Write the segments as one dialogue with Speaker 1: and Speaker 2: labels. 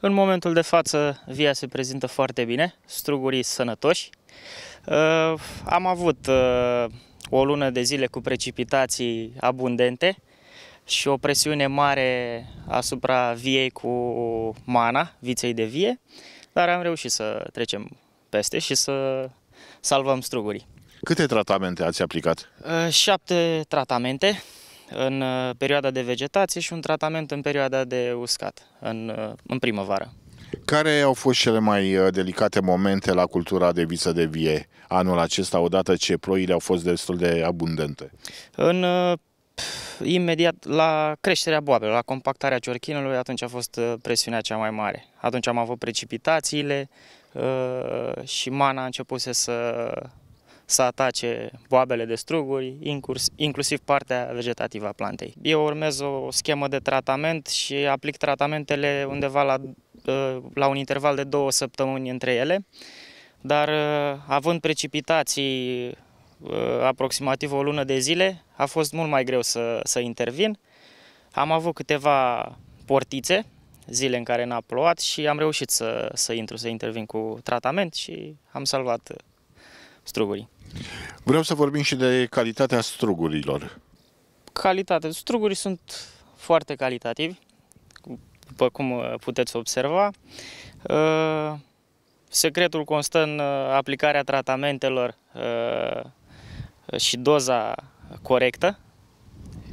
Speaker 1: În momentul de față, via se prezintă foarte bine, strugurii sănătoși. Uh, am avut uh, o lună de zile cu precipitații abundente și o presiune mare asupra viei cu mana, viței de vie, dar am reușit să trecem peste și să
Speaker 2: salvăm strugurii. Câte tratamente ați aplicat?
Speaker 1: Uh, șapte tratamente în uh, perioada de vegetație și un tratament în perioada de uscat, în, uh, în primăvară.
Speaker 2: Care au fost cele mai uh, delicate momente la cultura de viță de vie anul acesta, odată ce ploile au fost destul de abundente? În
Speaker 1: imediat la creșterea boabelor, la compactarea ciorchinului, atunci a fost presiunea cea mai mare. Atunci am avut precipitațiile și mana a început să să atace boabele de struguri, inclusiv partea vegetativă a plantei. Eu urmez o schemă de tratament și aplic tratamentele undeva la, la un interval de două săptămâni între ele, dar uh, având precipitații uh, aproximativ o lună de zile, a fost mult mai greu să, să intervin. Am avut câteva portițe, zile în care n-a plouat și am reușit să, să intru, să intervin cu tratament și am salvat
Speaker 2: strugurii. Vreau să vorbim și de calitatea strugurilor.
Speaker 1: Calitate. Strugurii sunt foarte calitativi,
Speaker 2: după cum uh, puteți
Speaker 1: observa. Uh, secretul constă în uh, aplicarea tratamentelor și doza corectă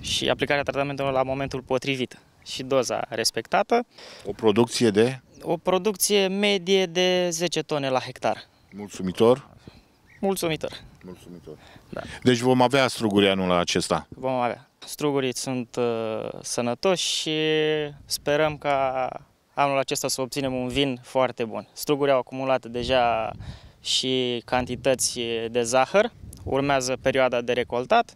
Speaker 1: și aplicarea tratamentelor la momentul potrivit și doza respectată.
Speaker 2: O producție de? O
Speaker 1: producție medie de 10 tone la hectar.
Speaker 2: Mulțumitor? mulțumitor. Mulțumitor. Da. Deci vom avea struguri anul acesta?
Speaker 1: Vom avea. Strugurii sunt uh, sănătoși și sperăm ca anul acesta să obținem un vin foarte bun. Strugurii au acumulat deja și cantități de zahăr, urmează perioada de recoltat,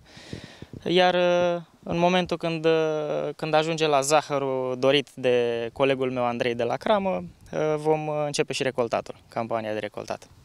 Speaker 1: iar uh, în momentul când, uh, când ajunge la zahărul dorit de colegul meu Andrei de la Cramă, uh, vom începe și recoltatul, campania de recoltat.